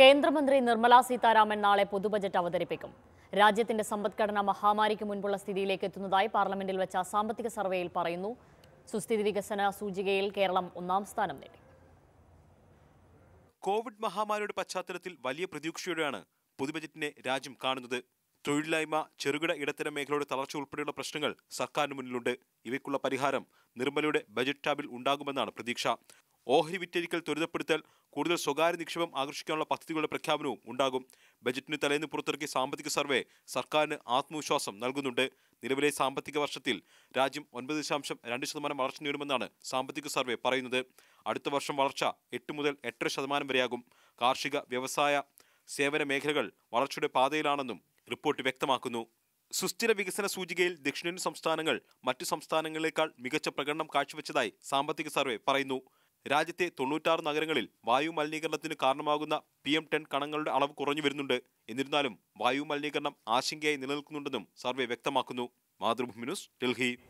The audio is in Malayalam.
കേന്ദ്രമന്ത്രി നിർമ്മല സീതാരാമൻ നാളെ പൊതുബജറ്റ് അവതരിപ്പിക്കും രാജ്യത്തിന്റെ സമ്പദ്ഘടന മഹാമാരിക്ക് മുൻപുള്ള സ്ഥിതിയിലേക്ക് എത്തുന്നതായി പാർലമെന്റിൽ വെച്ച സാമ്പത്തിക സർവേയിൽ പറയുന്നു സുസ്ഥിതി വികസന സൂചികയിൽ കേരളം ഒന്നാം സ്ഥാനം നേടി കോവിഡ് മഹാമാരിയുടെ പശ്ചാത്തലത്തിൽ വലിയ പ്രതീക്ഷയോടെയാണ് പൊതുബജറ്റിനെ രാജ്യം കാണുന്നത് തൊഴിലില്ലായ്മ ചെറുകിട ഇടത്തരം മേഖലയുടെ തളർച്ച ഉൾപ്പെടെയുള്ള പ്രശ്നങ്ങൾ സർക്കാരിന് മുന്നിലുണ്ട് ഇവയ്ക്കുള്ള പരിഹാരം നിർമ്മലയുടെ ബജറ്റ് ടാബിൽ ഉണ്ടാകുമെന്നാണ് പ്രതീക്ഷ ഓഹരി വിറ്റഴിക്കൽ ത്വരിതപ്പെടുത്തൽ കൂടുതൽ സ്വകാര്യ നിക്ഷേപം ആകർഷിക്കാനുള്ള പദ്ധതികളുടെ പ്രഖ്യാപനവും ഉണ്ടാകും ബജറ്റിന് തലേന്ന് പുറത്തിറക്കിയ സാമ്പത്തിക സർവേ സർക്കാരിന് ആത്മവിശ്വാസം നൽകുന്നുണ്ട് നിലവിലെ സാമ്പത്തിക വർഷത്തിൽ രാജ്യം ഒൻപത് ദശാംശം രണ്ട് ശതമാനം വളർച്ച നേടുമെന്നാണ് സാമ്പത്തിക സർവേ പറയുന്നത് അടുത്ത വർഷം വളർച്ച എട്ട് മുതൽ എട്ടര ശതമാനം വരെയാകും കാർഷിക വ്യവസായ സേവന മേഖലകൾ വളർച്ചയുടെ പാതയിലാണെന്നും റിപ്പോർട്ട് വ്യക്തമാക്കുന്നു സുസ്ഥിര വികസന സൂചികയിൽ ദക്ഷിണേന്ത്യൻ സംസ്ഥാനങ്ങൾ മറ്റു സംസ്ഥാനങ്ങളെക്കാൾ മികച്ച പ്രകടനം കാഴ്ചവെച്ചതായി സാമ്പത്തിക സർവേ പറയുന്നു രാജ്യത്തെ തൊണ്ണൂറ്റാറ് നഗരങ്ങളിൽ വായു മലിനീകരണത്തിന് കാരണമാകുന്ന പി എം ടെൻ കണങ്ങളുടെ അളവ് കുറഞ്ഞു വരുന്നുണ്ട് എന്നിരുന്നാലും വായു മലിനീകരണം ആശങ്കയായി നിലനിൽക്കുന്നുണ്ടെന്നും സർവേ വ്യക്തമാക്കുന്നു മാതൃഭൂമി ന്യൂസ് ഡൽഹി